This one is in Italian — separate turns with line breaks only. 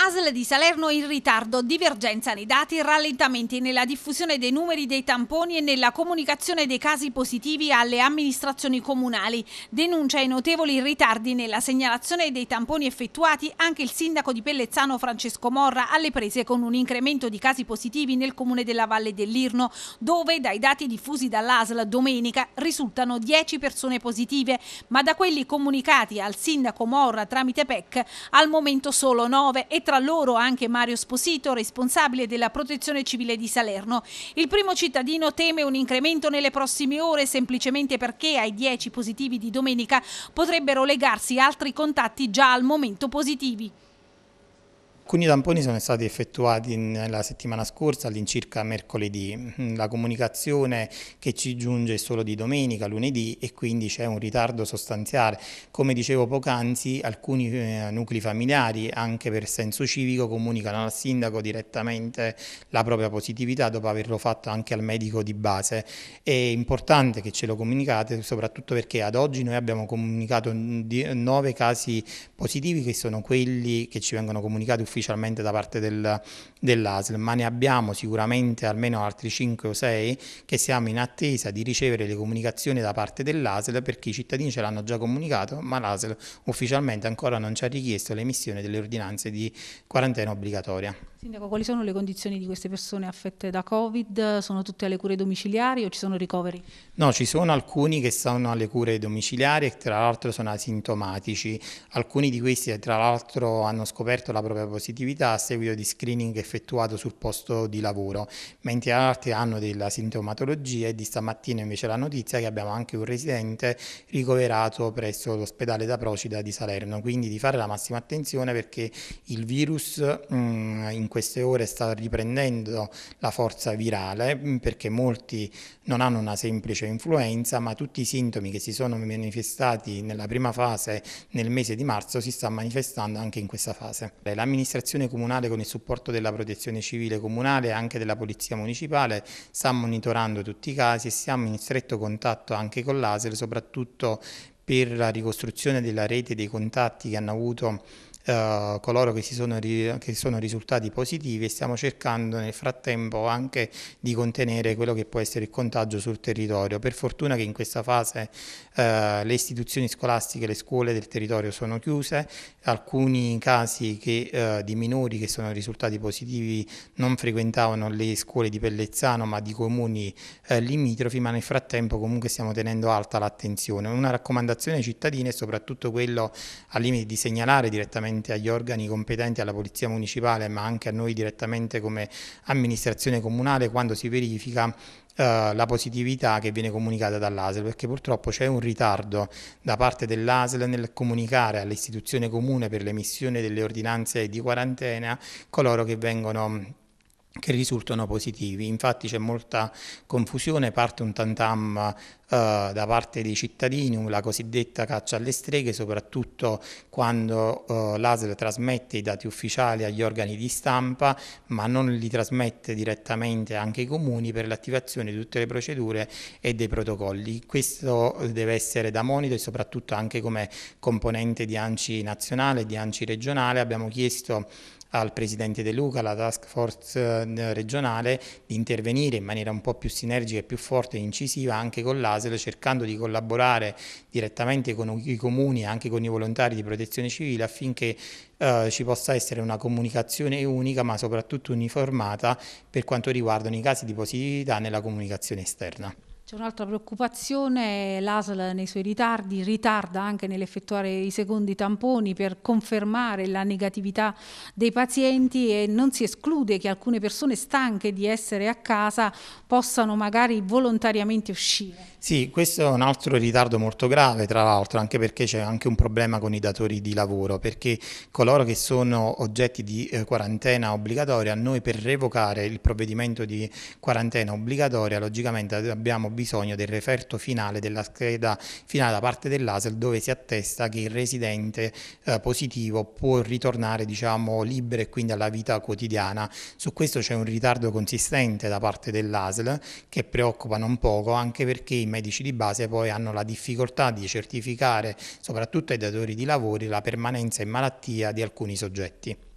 ASL di Salerno in ritardo, divergenza nei dati, rallentamenti nella diffusione dei numeri dei tamponi e nella comunicazione dei casi positivi alle amministrazioni comunali. Denuncia i notevoli ritardi nella segnalazione dei tamponi effettuati anche il sindaco di Pellezzano Francesco Morra alle prese con un incremento di casi positivi nel comune della Valle dell'Irno, dove dai dati diffusi dall'ASL domenica risultano 10 persone positive, ma da quelli comunicati al sindaco Morra tramite PEC al momento solo 9 e tra loro anche Mario Sposito, responsabile della protezione civile di Salerno. Il primo cittadino teme un incremento nelle prossime ore semplicemente perché ai 10 positivi di domenica potrebbero legarsi altri contatti già al momento positivi.
Alcuni tamponi sono stati effettuati la settimana scorsa all'incirca mercoledì, mm, la comunicazione che ci giunge è solo di domenica, lunedì e quindi c'è un ritardo sostanziale. Come dicevo poc'anzi alcuni eh, nuclei familiari anche per senso civico comunicano al sindaco direttamente la propria positività dopo averlo fatto anche al medico di base. È importante che ce lo comunicate soprattutto perché ad oggi noi abbiamo comunicato mm, nove casi positivi che sono quelli che ci vengono comunicati ufficialmente ufficialmente da parte del, dell'ASL, ma ne abbiamo sicuramente almeno altri 5 o 6 che siamo in attesa di ricevere le comunicazioni da parte dell'ASL perché i cittadini ce l'hanno già comunicato, ma l'ASL ufficialmente ancora non ci ha richiesto l'emissione delle ordinanze di quarantena obbligatoria.
Sindaco, quali sono le condizioni di queste persone affette da Covid? Sono tutte alle cure domiciliari o ci sono ricoveri?
No, ci sono alcuni che sono alle cure domiciliari e tra l'altro sono asintomatici. Alcuni di questi tra l'altro hanno scoperto la propria posizione positività a seguito di screening effettuato sul posto di lavoro, mentre altri hanno della sintomatologia e di stamattina invece la notizia che abbiamo anche un residente ricoverato presso l'ospedale da Procida di Salerno, quindi di fare la massima attenzione perché il virus mh, mm, in queste ore sta riprendendo la forza virale mm, perché molti non hanno una semplice influenza ma tutti i sintomi che si sono manifestati nella prima fase nel mese di marzo si sta manifestando anche in questa fase. L'amministrazione l'amministrazione comunale con il supporto della protezione civile comunale e anche della polizia municipale sta monitorando tutti i casi e siamo in stretto contatto anche con l'ASL soprattutto per la ricostruzione della rete dei contatti che hanno avuto eh, coloro che, si sono ri, che sono risultati positivi e stiamo cercando nel frattempo anche di contenere quello che può essere il contagio sul territorio. Per fortuna che in questa fase eh, le istituzioni scolastiche, le scuole del territorio sono chiuse, alcuni casi che, eh, di minori che sono risultati positivi non frequentavano le scuole di Pellezzano ma di comuni eh, limitrofi, ma nel frattempo comunque stiamo tenendo alta l'attenzione. Una raccomandazione ai cittadini è soprattutto quello al limite di segnalare direttamente ovviamente agli organi competenti, alla Polizia Municipale, ma anche a noi direttamente come amministrazione comunale quando si verifica eh, la positività che viene comunicata dall'ASL, perché purtroppo c'è un ritardo da parte dell'ASL nel comunicare all'istituzione comune per l'emissione delle ordinanze di quarantena coloro che vengono che risultano positivi. Infatti c'è molta confusione, parte un tantam eh, da parte dei cittadini, la cosiddetta caccia alle streghe, soprattutto quando eh, l'ASL trasmette i dati ufficiali agli organi di stampa, ma non li trasmette direttamente anche ai comuni per l'attivazione di tutte le procedure e dei protocolli. Questo deve essere da monito e soprattutto anche come componente di ANCI nazionale, di ANCI regionale. Abbiamo chiesto al Presidente De Luca, alla task force eh, regionale, di intervenire in maniera un po' più sinergica e più forte e incisiva anche con l'ASEL, cercando di collaborare direttamente con i comuni e anche con i volontari di protezione civile affinché eh, ci possa essere una comunicazione unica ma soprattutto uniformata per quanto riguardano i casi di positività nella comunicazione esterna.
C'è un'altra preoccupazione, l'ASL nei suoi ritardi ritarda anche nell'effettuare i secondi tamponi per confermare la negatività dei pazienti e non si esclude che alcune persone stanche di essere a casa possano magari volontariamente uscire.
Sì, questo è un altro ritardo molto grave tra l'altro anche perché c'è anche un problema con i datori di lavoro perché coloro che sono oggetti di eh, quarantena obbligatoria noi per revocare il provvedimento di quarantena obbligatoria logicamente abbiamo bisogno del referto finale della scheda finale da parte dell'ASL dove si attesta che il residente eh, positivo può ritornare diciamo, libero e quindi alla vita quotidiana. Su questo c'è un ritardo consistente da parte dell'ASL che preoccupa non poco anche perché i medici di base poi hanno la difficoltà di certificare soprattutto ai datori di lavori la permanenza in malattia di alcuni soggetti.